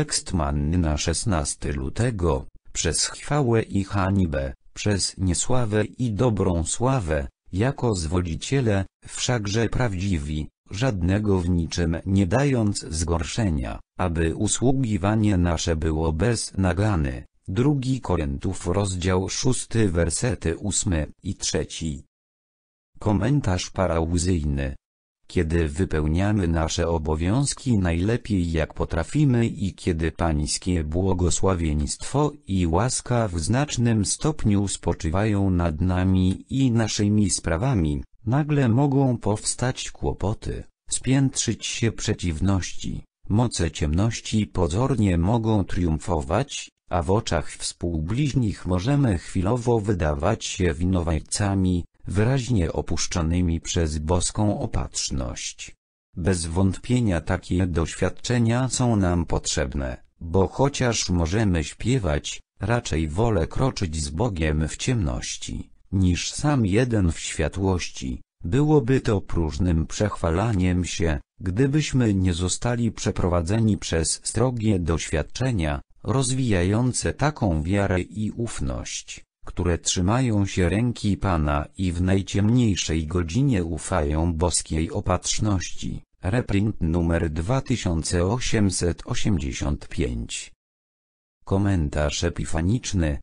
Tekst manny na 16 lutego, przez chwałę i hańbę, przez niesławę i dobrą sławę, jako zwodziciele, wszakże prawdziwi, żadnego w niczym nie dając zgorszenia, aby usługiwanie nasze było bez nagany. Drugi Korintów rozdział 6 wersety 8 i 3. Komentarz parauzyjny kiedy wypełniamy nasze obowiązki najlepiej jak potrafimy i kiedy Pańskie błogosławieństwo i łaska w znacznym stopniu spoczywają nad nami i naszymi sprawami, nagle mogą powstać kłopoty, spiętrzyć się przeciwności, moce ciemności pozornie mogą triumfować, a w oczach współbliźnich możemy chwilowo wydawać się winowajcami, wyraźnie opuszczonymi przez boską opatrzność. Bez wątpienia takie doświadczenia są nam potrzebne, bo chociaż możemy śpiewać, raczej wolę kroczyć z Bogiem w ciemności, niż sam jeden w światłości. Byłoby to próżnym przechwalaniem się, gdybyśmy nie zostali przeprowadzeni przez strogie doświadczenia, rozwijające taką wiarę i ufność które trzymają się ręki Pana i w najciemniejszej godzinie ufają boskiej opatrzności. Reprint numer 2885 Komentarz epifaniczny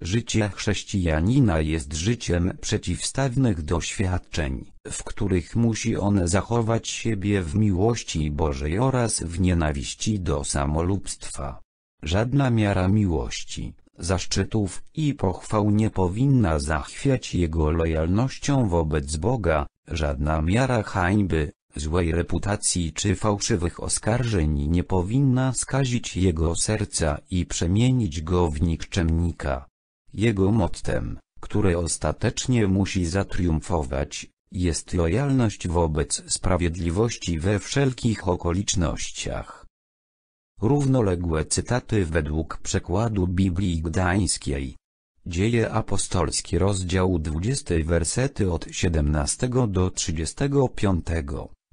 Życie chrześcijanina jest życiem przeciwstawnych doświadczeń, w których musi on zachować siebie w miłości Bożej oraz w nienawiści do samolubstwa. Żadna miara miłości, zaszczytów i pochwał nie powinna zachwiać jego lojalnością wobec Boga, żadna miara hańby, złej reputacji czy fałszywych oskarżeń nie powinna skazić jego serca i przemienić go w nikczemnika. Jego mottem, który ostatecznie musi zatriumfować, jest lojalność wobec sprawiedliwości we wszelkich okolicznościach. Równoległe cytaty według przekładu Biblii Gdańskiej. Dzieje apostolskie rozdział 20 wersety od 17 do 35.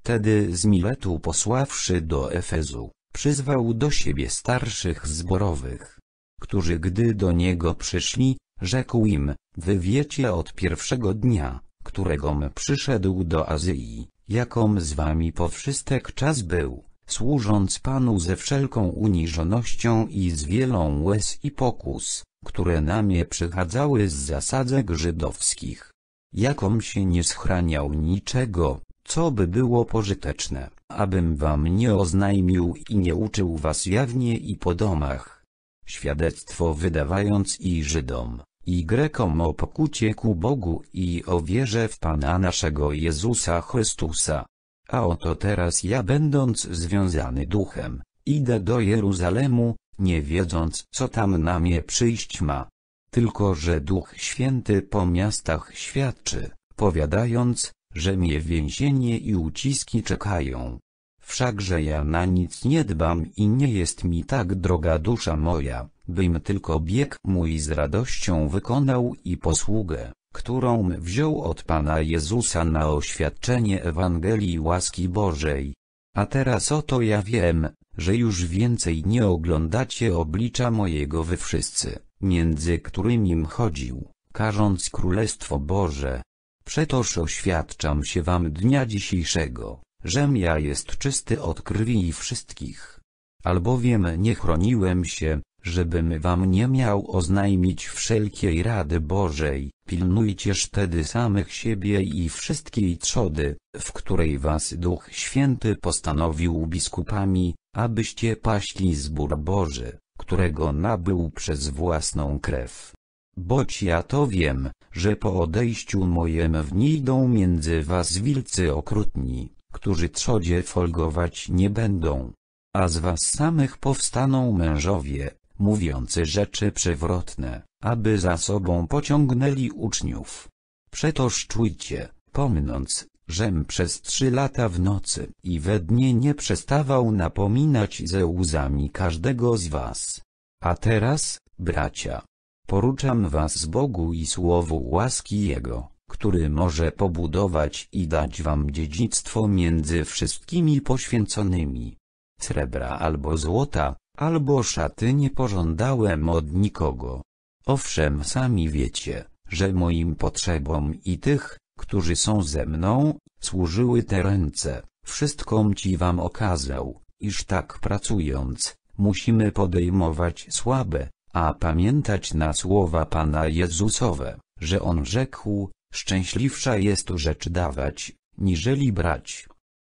Tedy z Miletu posławszy do Efezu, przyzwał do siebie starszych zborowych, którzy gdy do niego przyszli, rzekł im, wy wiecie od pierwszego dnia, któregom przyszedł do Azji, jakom z wami po wszystek czas był służąc Panu ze wszelką uniżonością i z wielą łez i pokus, które na mnie przychadzały z zasadzek żydowskich. Jakom się nie schraniał niczego, co by było pożyteczne, abym wam nie oznajmił i nie uczył was jawnie i po domach. Świadectwo wydawając i Żydom, i Grekom o pokucie ku Bogu i o wierze w Pana naszego Jezusa Chrystusa, a oto teraz ja będąc związany duchem, idę do Jeruzalemu, nie wiedząc co tam na mnie przyjść ma. Tylko że Duch Święty po miastach świadczy, powiadając, że mnie więzienie i uciski czekają. Wszakże ja na nic nie dbam i nie jest mi tak droga dusza moja, bym tylko bieg mój z radością wykonał i posługę, którą wziął od Pana Jezusa na oświadczenie Ewangelii łaski Bożej. A teraz oto ja wiem, że już więcej nie oglądacie oblicza mojego wy wszyscy, między którymi chodził, karząc Królestwo Boże. Przetoż oświadczam się wam dnia dzisiejszego, żem ja jest czysty od krwi i wszystkich. Albowiem nie chroniłem się, żebym wam nie miał oznajmić wszelkiej rady Bożej, pilnujcież tedy samych siebie i wszystkiej trzody, w której was Duch Święty postanowił biskupami, abyście paśli zbór Boży, którego nabył przez własną krew. Boć ja to wiem, że po odejściu mojem wnidą między was wilcy okrutni, którzy trzodzie folgować nie będą. A z was samych powstaną mężowie, mówiący rzeczy przewrotne, aby za sobą pociągnęli uczniów. Przetoż czujcie, pomnąc, żem przez trzy lata w nocy i we dnie nie przestawał napominać ze łzami każdego z was. A teraz, bracia, poruczam was z Bogu i słowu łaski Jego, który może pobudować i dać wam dziedzictwo między wszystkimi poświęconymi. Srebra albo złota, albo szaty nie pożądałem od nikogo. Owszem sami wiecie, że moim potrzebom i tych, którzy są ze mną, służyły te ręce, wszystkom ci wam okazał, iż tak pracując, musimy podejmować słabe, a pamiętać na słowa Pana Jezusowe, że On rzekł, szczęśliwsza jest rzecz dawać, niżeli brać.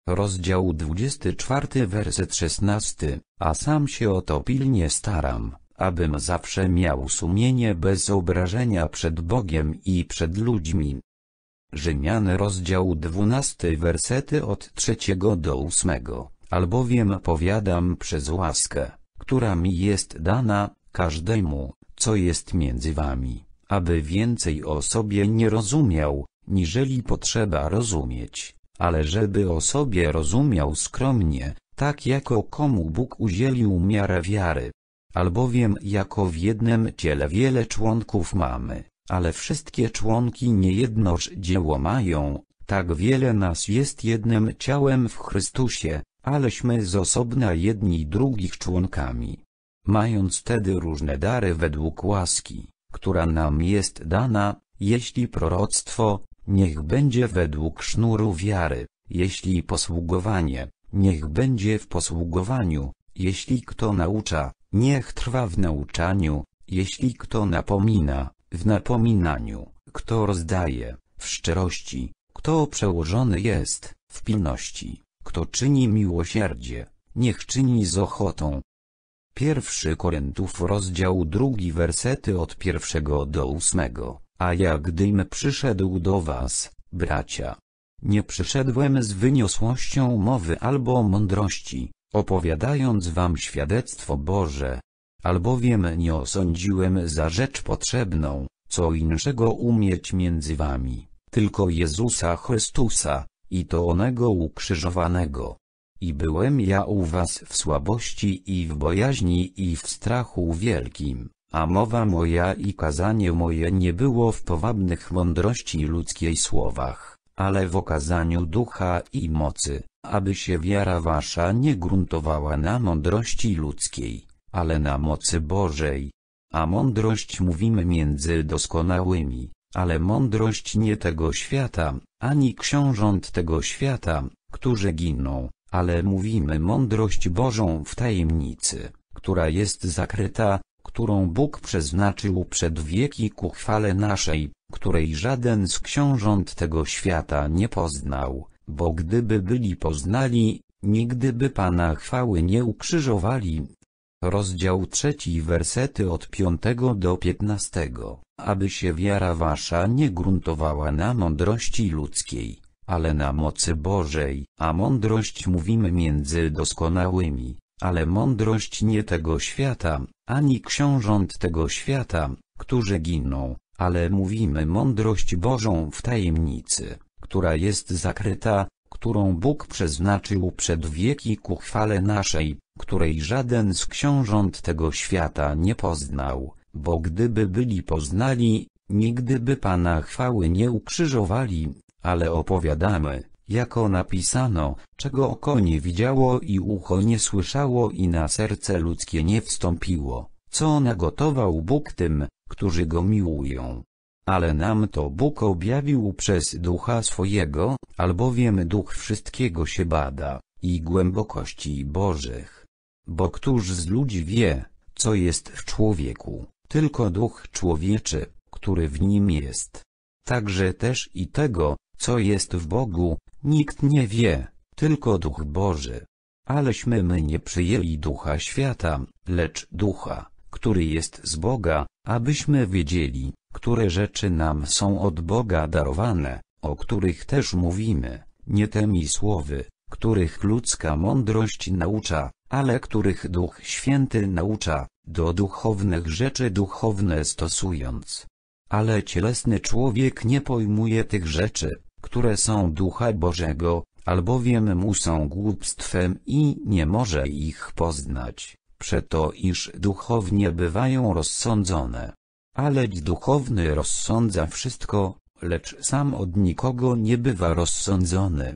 Rozdział 24 werset 16, a sam się o to pilnie staram, abym zawsze miał sumienie bez obrażenia przed Bogiem i przed ludźmi. Rzymian rozdział 12 wersety od 3 do 8, albowiem powiadam przez łaskę, która mi jest dana, każdemu, co jest między wami, aby więcej o sobie nie rozumiał, niżeli potrzeba rozumieć ale żeby o sobie rozumiał skromnie, tak jako komu Bóg udzielił miarę wiary. Albowiem jako w jednym ciele wiele członków mamy, ale wszystkie członki niejednoż dzieło mają, tak wiele nas jest jednym ciałem w Chrystusie, aleśmy z osobna jedni drugich członkami. Mając tedy różne dary według łaski, która nam jest dana, jeśli proroctwo, niech będzie według sznuru wiary, jeśli posługowanie, niech będzie w posługowaniu, jeśli kto naucza, niech trwa w nauczaniu, jeśli kto napomina, w napominaniu, kto rozdaje, w szczerości, kto przełożony jest, w pilności, kto czyni miłosierdzie, niech czyni z ochotą. Pierwszy Korintów rozdział drugi wersety od pierwszego do ósmego. A ja gdym przyszedł do was, bracia. Nie przyszedłem z wyniosłością mowy albo mądrości, opowiadając wam świadectwo Boże. Albowiem nie osądziłem za rzecz potrzebną, co innego umieć między wami, tylko Jezusa Chrystusa, i to onego ukrzyżowanego. I byłem ja u was w słabości i w bojaźni i w strachu wielkim a mowa moja i kazanie moje nie było w powabnych mądrości ludzkiej słowach, ale w okazaniu ducha i mocy, aby się wiara wasza nie gruntowała na mądrości ludzkiej, ale na mocy Bożej. A mądrość mówimy między doskonałymi, ale mądrość nie tego świata, ani książąt tego świata, którzy giną, ale mówimy mądrość Bożą w tajemnicy, która jest zakryta, którą Bóg przeznaczył przed wieki ku chwale naszej, której żaden z książąt tego świata nie poznał, bo gdyby byli poznali, nigdy by Pana chwały nie ukrzyżowali. Rozdział trzeci wersety od piątego do piętnastego, aby się wiara wasza nie gruntowała na mądrości ludzkiej, ale na mocy Bożej, a mądrość mówimy między doskonałymi, ale mądrość nie tego świata, ani książąt tego świata, którzy giną, ale mówimy mądrość Bożą w tajemnicy, która jest zakryta, którą Bóg przeznaczył przed wieki ku chwale naszej, której żaden z książąt tego świata nie poznał, bo gdyby byli poznali, nigdy by Pana chwały nie ukrzyżowali, ale opowiadamy jako napisano, czego oko nie widziało i ucho nie słyszało i na serce ludzkie nie wstąpiło, co nagotował Bóg tym, którzy Go miłują. Ale nam to Bóg objawił przez ducha swojego, albowiem duch wszystkiego się bada, i głębokości Bożych. Bo któż z ludzi wie, co jest w człowieku, tylko duch człowieczy, który w nim jest. Także też i tego, co jest w Bogu, Nikt nie wie, tylko Duch Boży. Aleśmy my nie przyjęli Ducha Świata, lecz Ducha, który jest z Boga, abyśmy wiedzieli, które rzeczy nam są od Boga darowane, o których też mówimy, nie temi słowy, których ludzka mądrość naucza, ale których Duch Święty naucza, do duchownych rzeczy duchowne stosując. Ale cielesny człowiek nie pojmuje tych rzeczy, które są Ducha Bożego, albowiem mu są głupstwem i nie może ich poznać, przeto iż duchownie bywają rozsądzone. Aleć duchowny rozsądza wszystko, lecz sam od nikogo nie bywa rozsądzony.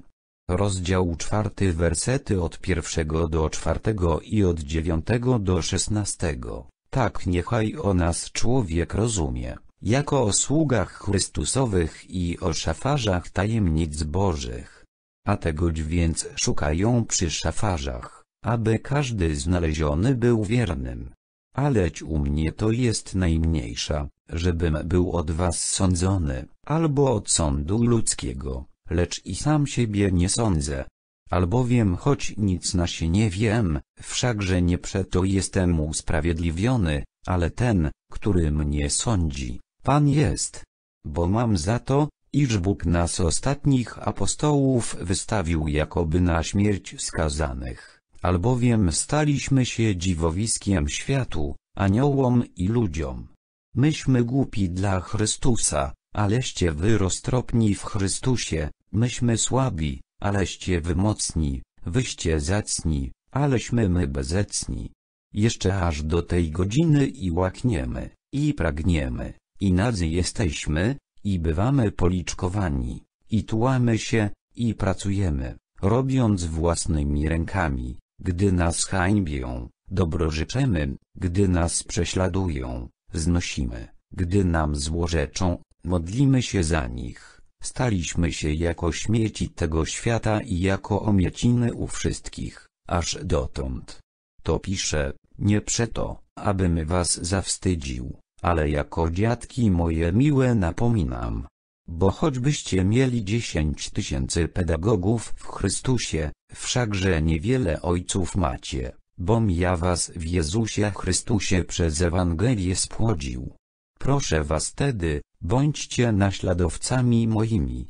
Rozdział czwarty wersety od pierwszego do czwartego i od dziewiątego do szesnastego. Tak niechaj o nas człowiek rozumie jako o sługach Chrystusowych i o szafarzach tajemnic Bożych. A tego więc szukają przy szafarzach, aby każdy znaleziony był wiernym. Aleć u mnie to jest najmniejsza, żebym był od was sądzony, albo od sądu ludzkiego, lecz i sam siebie nie sądzę. Albowiem choć nic na się nie wiem, wszakże nie przeto jestem usprawiedliwiony, ale ten, który mnie sądzi. Pan jest. Bo mam za to, iż Bóg nas ostatnich apostołów wystawił jakoby na śmierć skazanych, albowiem staliśmy się dziwowiskiem światu, aniołom i ludziom. Myśmy głupi dla Chrystusa, aleście wy roztropni w Chrystusie, myśmy słabi, aleście wy mocni, wyście zacni, aleśmy my bezecni. Jeszcze aż do tej godziny i łakniemy, i pragniemy. I nadzy jesteśmy, i bywamy policzkowani, i tułamy się, i pracujemy, robiąc własnymi rękami, gdy nas hańbią, dobrożyczemy, gdy nas prześladują, znosimy, gdy nam złorzeczą, modlimy się za nich. Staliśmy się jako śmieci tego świata i jako omieciny u wszystkich, aż dotąd. To pisze, nie przeto, abym was zawstydził, ale jako dziadki moje miłe napominam. Bo choćbyście mieli dziesięć tysięcy pedagogów w Chrystusie, wszakże niewiele ojców macie, bom ja was w Jezusie Chrystusie przez Ewangelię spłodził. Proszę was tedy, bądźcie naśladowcami moimi.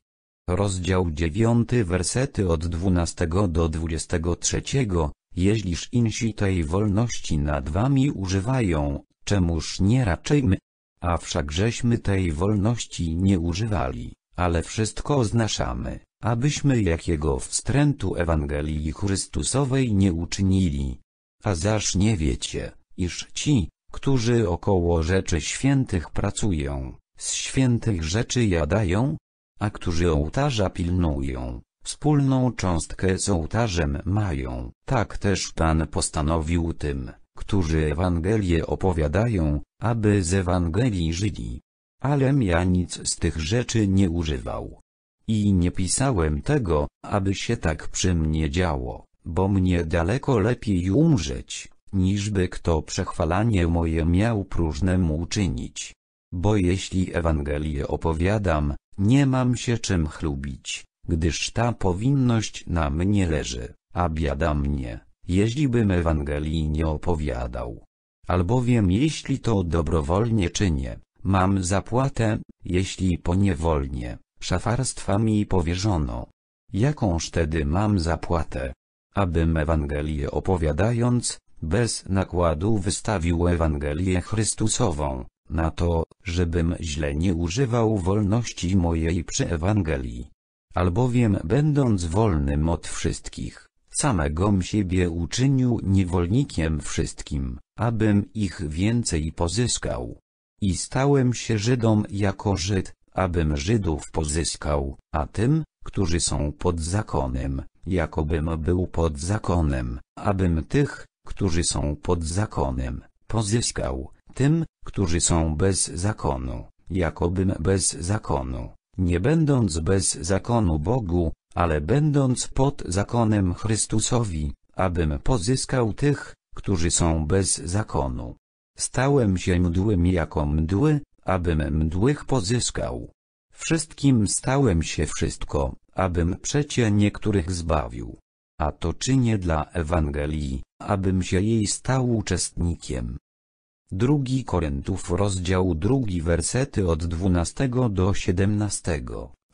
Rozdział 9 wersety od 12 do 23, jeźliż insi tej wolności nad wami używają, Czemuż nie raczej my? A wszakżeśmy tej wolności nie używali, ale wszystko znaszamy, abyśmy jakiego wstrętu Ewangelii Chrystusowej nie uczynili. A zaż nie wiecie, iż ci, którzy około rzeczy świętych pracują, z świętych rzeczy jadają, a którzy ołtarza pilnują, wspólną cząstkę z ołtarzem mają, tak też Pan postanowił tym, którzy Ewangelię opowiadają, aby z Ewangelii żyli. Alem ja nic z tych rzeczy nie używał. I nie pisałem tego, aby się tak przy mnie działo, bo mnie daleko lepiej umrzeć, niżby kto przechwalanie moje miał próżnemu uczynić. Bo jeśli Ewangelię opowiadam, nie mam się czym chlubić, gdyż ta powinność na mnie leży, a biada mnie, jeśli bym Ewangelii nie opowiadał. Albowiem jeśli to dobrowolnie czynię, mam zapłatę, jeśli poniewolnie, szafarstwa mi powierzono. Jakąż tedy mam zapłatę? Abym Ewangelię opowiadając, bez nakładu wystawił Ewangelię Chrystusową, na to, żebym źle nie używał wolności mojej przy Ewangelii. Albowiem będąc wolnym od wszystkich, Samego siebie uczynił niewolnikiem wszystkim, abym ich więcej pozyskał. I stałem się Żydom jako Żyd, abym Żydów pozyskał, a tym, którzy są pod zakonem, jakobym był pod zakonem, abym tych, którzy są pod zakonem, pozyskał, tym, którzy są bez zakonu, jakobym bez zakonu, nie będąc bez zakonu Bogu, ale będąc pod zakonem Chrystusowi, abym pozyskał tych, którzy są bez zakonu. Stałem się mdłym jako mdły, abym mdłych pozyskał. Wszystkim stałem się wszystko, abym przecie niektórych zbawił. A to czynię dla Ewangelii, abym się jej stał uczestnikiem. Drugi Koryntów rozdział drugi wersety od 12 do 17.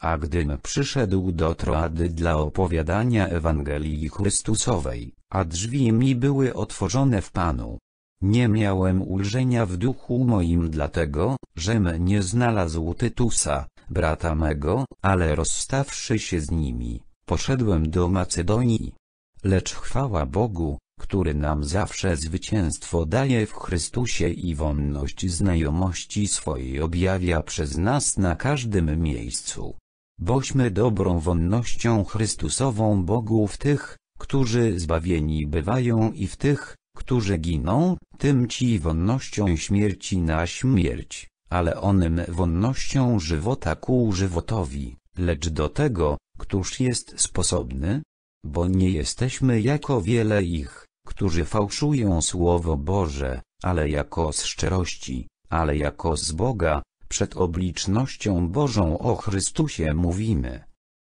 A gdym przyszedł do Troady dla opowiadania Ewangelii Chrystusowej, a drzwi mi były otworzone w Panu. Nie miałem ulżenia w duchu moim dlatego, żem nie znalazł Tytusa, brata mego, ale rozstawszy się z nimi, poszedłem do Macedonii. Lecz chwała Bogu, który nam zawsze zwycięstwo daje w Chrystusie i wonność znajomości swojej objawia przez nas na każdym miejscu bośmy dobrą wonnością Chrystusową Bogu w tych, którzy zbawieni bywają i w tych, którzy giną, tym ci wonnością śmierci na śmierć, ale onym wonnością żywota ku żywotowi, lecz do tego, któż jest sposobny? Bo nie jesteśmy jako wiele ich, którzy fałszują Słowo Boże, ale jako z szczerości, ale jako z Boga, przed oblicznością Bożą o Chrystusie mówimy.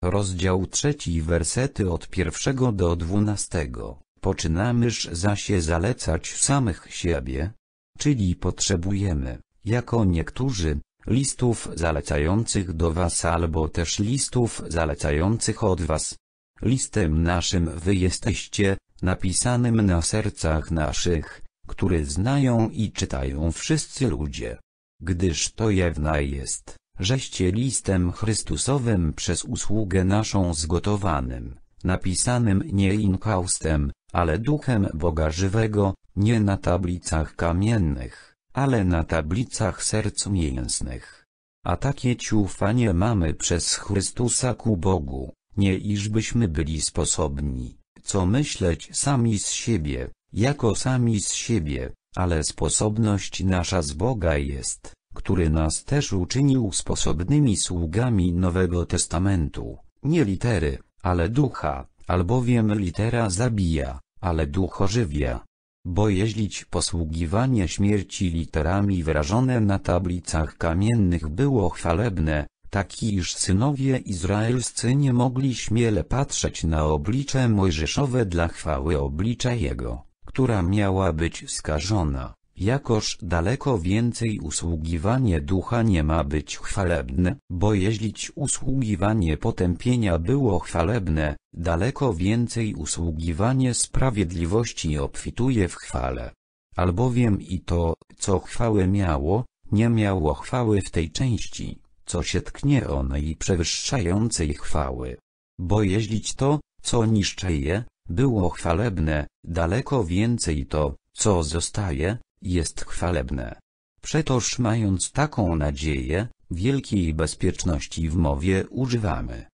Rozdział trzeci wersety od pierwszego do dwunastego. Poczynamyż za się zalecać samych siebie, czyli potrzebujemy, jako niektórzy, listów zalecających do was albo też listów zalecających od was. Listem naszym wy jesteście, napisanym na sercach naszych, który znają i czytają wszyscy ludzie gdyż to jawna jest, żeście listem Chrystusowym przez usługę naszą zgotowanym, napisanym nie inkaustem, ale duchem Boga żywego, nie na tablicach kamiennych, ale na tablicach serc mięsnych. A takie ciufanie mamy przez Chrystusa ku Bogu, nie iżbyśmy byli sposobni, co myśleć sami z siebie, jako sami z siebie, ale sposobność nasza z Boga jest, który nas też uczynił sposobnymi sługami Nowego Testamentu, nie litery, ale ducha, albowiem litera zabija, ale duch ożywia. Bo jeździć posługiwanie śmierci literami wyrażone na tablicach kamiennych było chwalebne, tak iż synowie izraelscy nie mogli śmiele patrzeć na oblicze mojżeszowe dla chwały oblicza jego która miała być skażona, jakoż daleko więcej usługiwanie ducha nie ma być chwalebne, bo jeźlić usługiwanie potępienia było chwalebne, daleko więcej usługiwanie sprawiedliwości obfituje w chwale. Albowiem i to, co chwałę miało, nie miało chwały w tej części, co się tknie onej przewyższającej chwały. Bo jeźlić to, co niszczeje, było chwalebne, Daleko więcej to, co zostaje, jest chwalebne. Przetoż mając taką nadzieję, wielkiej bezpieczności w mowie używamy.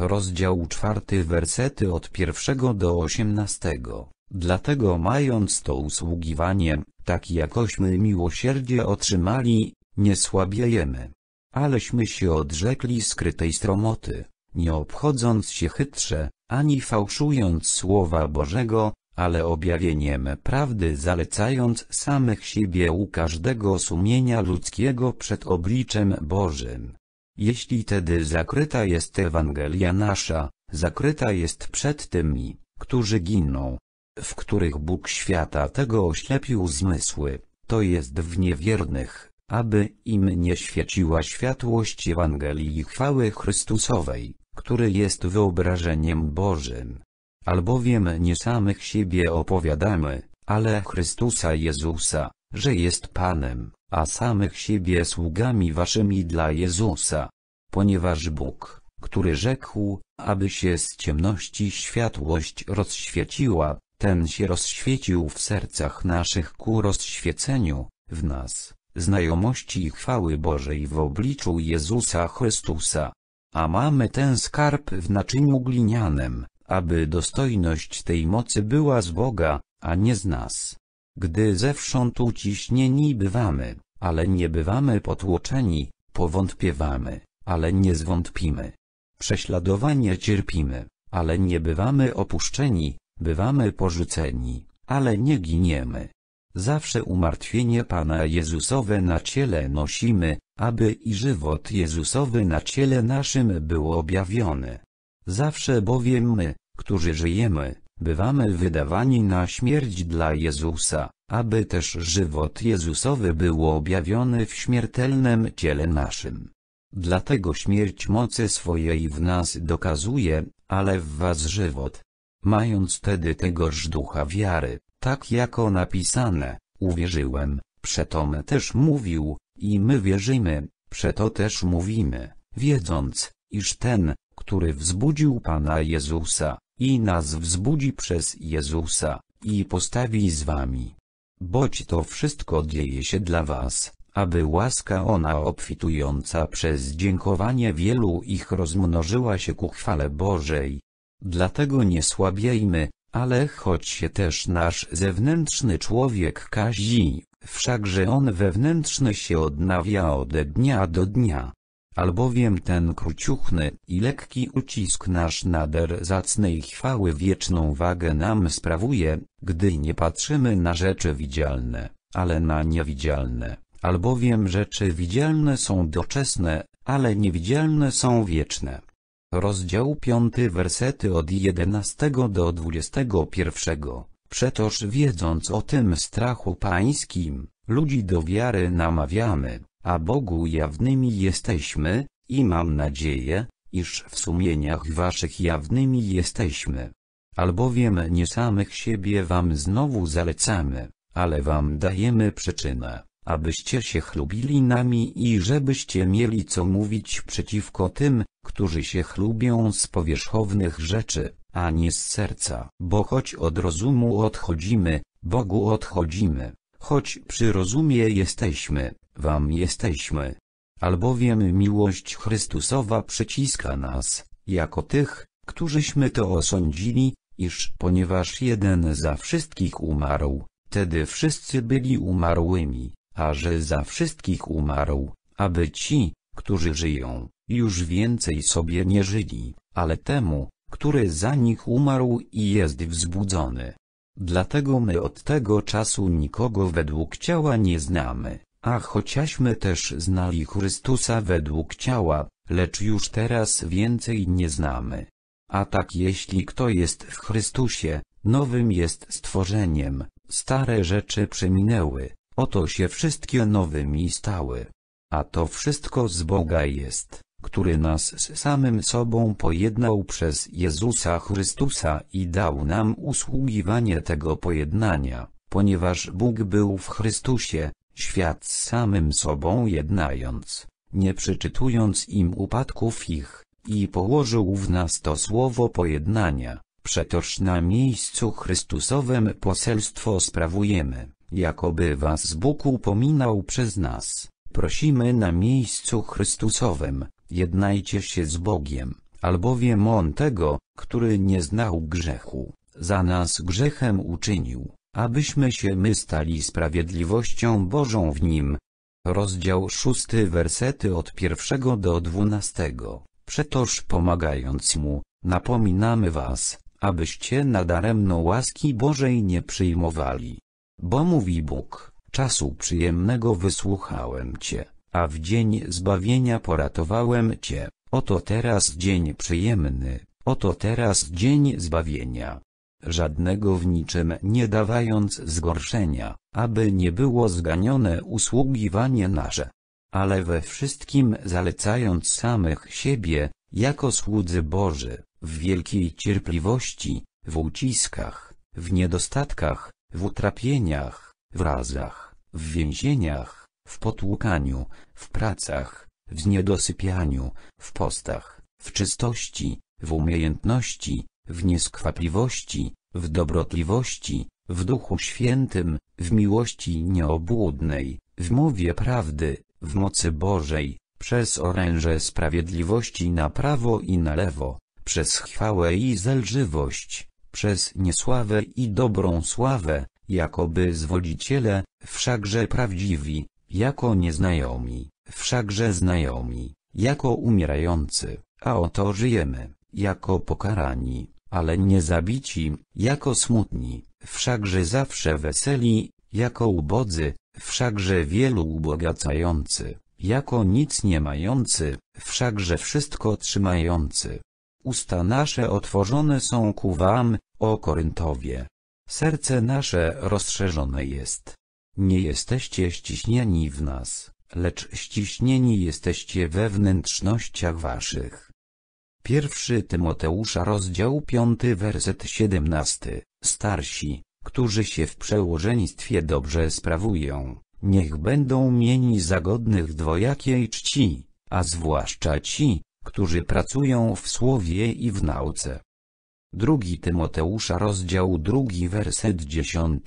Rozdział czwarty wersety od pierwszego do osiemnastego. Dlatego mając to usługiwanie, tak jakośmy miłosierdzie otrzymali, nie słabiejemy. Aleśmy się odrzekli skrytej stromoty, nie obchodząc się chytrze, ani fałszując Słowa Bożego, ale objawieniem prawdy zalecając samych siebie u każdego sumienia ludzkiego przed obliczem Bożym. Jeśli tedy zakryta jest Ewangelia nasza, zakryta jest przed tymi, którzy giną, w których Bóg świata tego oślepił zmysły, to jest w niewiernych, aby im nie świeciła światłość Ewangelii chwały Chrystusowej, który jest wyobrażeniem Bożym albowiem nie samych siebie opowiadamy, ale Chrystusa Jezusa, że jest Panem, a samych siebie sługami waszymi dla Jezusa. Ponieważ Bóg, który rzekł, aby się z ciemności światłość rozświeciła, ten się rozświecił w sercach naszych ku rozświeceniu, w nas, znajomości i chwały Bożej w obliczu Jezusa Chrystusa. A mamy ten skarb w naczyniu glinianym, aby dostojność tej mocy była z Boga, a nie z nas. Gdy zewsząd uciśnieni bywamy, ale nie bywamy potłoczeni, powątpiewamy, ale nie zwątpimy. Prześladowanie cierpimy, ale nie bywamy opuszczeni, bywamy porzuceni, ale nie giniemy. Zawsze umartwienie Pana Jezusowe na ciele nosimy, aby i żywot Jezusowy na ciele naszym był objawiony. Zawsze bowiem my, którzy żyjemy, bywamy wydawani na śmierć dla Jezusa, aby też żywot Jezusowy był objawiony w śmiertelnym ciele naszym. Dlatego śmierć mocy swojej w nas dokazuje, ale w was żywot. Mając tedy tegoż ducha wiary, tak jako napisane, uwierzyłem, przetom też mówił, i my wierzymy, przeto też mówimy, wiedząc, iż ten, który wzbudził Pana Jezusa, i nas wzbudzi przez Jezusa, i postawi z wami. Boć to wszystko dzieje się dla was, aby łaska ona obfitująca przez dziękowanie wielu ich rozmnożyła się ku chwale Bożej. Dlatego nie słabiejmy, ale choć się też nasz zewnętrzny człowiek kazi, wszakże on wewnętrzny się odnawia ode dnia do dnia albowiem ten króciuchny i lekki ucisk nasz nader zacnej chwały wieczną wagę nam sprawuje, gdy nie patrzymy na rzeczy widzialne, ale na niewidzialne, albowiem rzeczy widzialne są doczesne, ale niewidzialne są wieczne. Rozdział 5 wersety od 11 do 21 Przetoż wiedząc o tym strachu pańskim, ludzi do wiary namawiamy, a Bogu jawnymi jesteśmy, i mam nadzieję, iż w sumieniach waszych jawnymi jesteśmy. Albowiem nie samych siebie wam znowu zalecamy, ale wam dajemy przyczynę, abyście się chlubili nami i żebyście mieli co mówić przeciwko tym, którzy się chlubią z powierzchownych rzeczy, a nie z serca. Bo choć od rozumu odchodzimy, Bogu odchodzimy choć przy rozumie jesteśmy, wam jesteśmy. Albowiem miłość Chrystusowa przyciska nas, jako tych, którzyśmy to osądzili, iż ponieważ jeden za wszystkich umarł, tedy wszyscy byli umarłymi, a że za wszystkich umarł, aby ci, którzy żyją, już więcej sobie nie żyli, ale temu, który za nich umarł i jest wzbudzony, Dlatego my od tego czasu nikogo według ciała nie znamy, a chociażmy też znali Chrystusa według ciała, lecz już teraz więcej nie znamy. A tak jeśli kto jest w Chrystusie, nowym jest stworzeniem, stare rzeczy przeminęły, oto się wszystkie nowymi stały. A to wszystko z Boga jest który nas z samym sobą pojednał przez Jezusa Chrystusa i dał nam usługiwanie tego pojednania, ponieważ Bóg był w Chrystusie, świat z samym sobą jednając, nie przyczytując im upadków ich, i położył w nas to słowo pojednania, przetoż na miejscu Chrystusowym poselstwo sprawujemy, jakoby was Bóg upominał przez nas, prosimy na miejscu Chrystusowym, jednajcie się z Bogiem, albowiem On tego, który nie znał grzechu, za nas grzechem uczynił, abyśmy się my stali sprawiedliwością Bożą w Nim. Rozdział 6 wersety od pierwszego do dwunastego. Przetoż pomagając Mu, napominamy Was, abyście nadaremno łaski Bożej nie przyjmowali. Bo mówi Bóg, czasu przyjemnego wysłuchałem Cię a w dzień zbawienia poratowałem Cię, oto teraz dzień przyjemny, oto teraz dzień zbawienia. Żadnego w niczym nie dawając zgorszenia, aby nie było zganione usługiwanie nasze. Ale we wszystkim zalecając samych siebie, jako słudzy Boży, w wielkiej cierpliwości, w uciskach, w niedostatkach, w utrapieniach, w razach, w więzieniach, w potłukaniu, w pracach, w niedosypianiu, w postach, w czystości, w umiejętności, w nieskwapliwości, w dobrotliwości, w duchu świętym, w miłości nieobłudnej, w mowie prawdy, w mocy Bożej, przez oręże sprawiedliwości na prawo i na lewo, przez chwałę i zelżywość, przez niesławę i dobrą sławę, jakoby zwodziciele, wszakże prawdziwi, jako nieznajomi, wszakże znajomi, jako umierający, a oto żyjemy, jako pokarani, ale nie zabici, jako smutni, wszakże zawsze weseli, jako ubodzy, wszakże wielu ubogacający, jako nic nie mający, wszakże wszystko trzymający. Usta nasze otworzone są ku wam, o Koryntowie. Serce nasze rozszerzone jest nie jesteście ściśnieni w nas, lecz ściśnieni jesteście we wnętrznościach waszych. 1 Tymoteusza rozdział 5 werset 17 Starsi, którzy się w przełożeństwie dobrze sprawują, niech będą mieni zagodnych dwojakiej czci, a zwłaszcza ci, którzy pracują w słowie i w nauce. 2 Tymoteusza rozdział 2 werset 10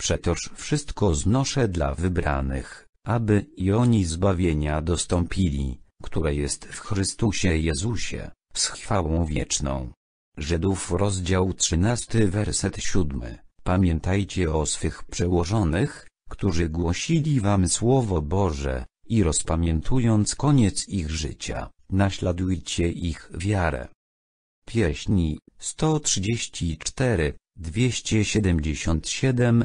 Przetoż wszystko znoszę dla wybranych, aby i oni zbawienia dostąpili, które jest w Chrystusie Jezusie, z chwałą wieczną. Żydów rozdział 13 werset 7 Pamiętajcie o swych przełożonych, którzy głosili wam Słowo Boże, i rozpamiętując koniec ich życia, naśladujcie ich wiarę. Pieśni 134, 277,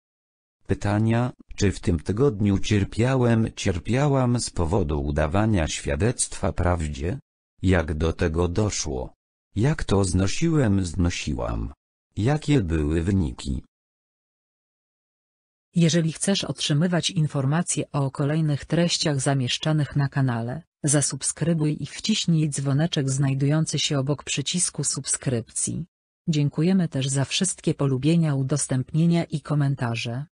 Pytania, czy w tym tygodniu cierpiałem, cierpiałam z powodu udawania świadectwa prawdzie? Jak do tego doszło? Jak to znosiłem, znosiłam? Jakie były wyniki? Jeżeli chcesz otrzymywać informacje o kolejnych treściach zamieszczanych na kanale, zasubskrybuj i wciśnij dzwoneczek znajdujący się obok przycisku subskrypcji. Dziękujemy też za wszystkie polubienia, udostępnienia i komentarze.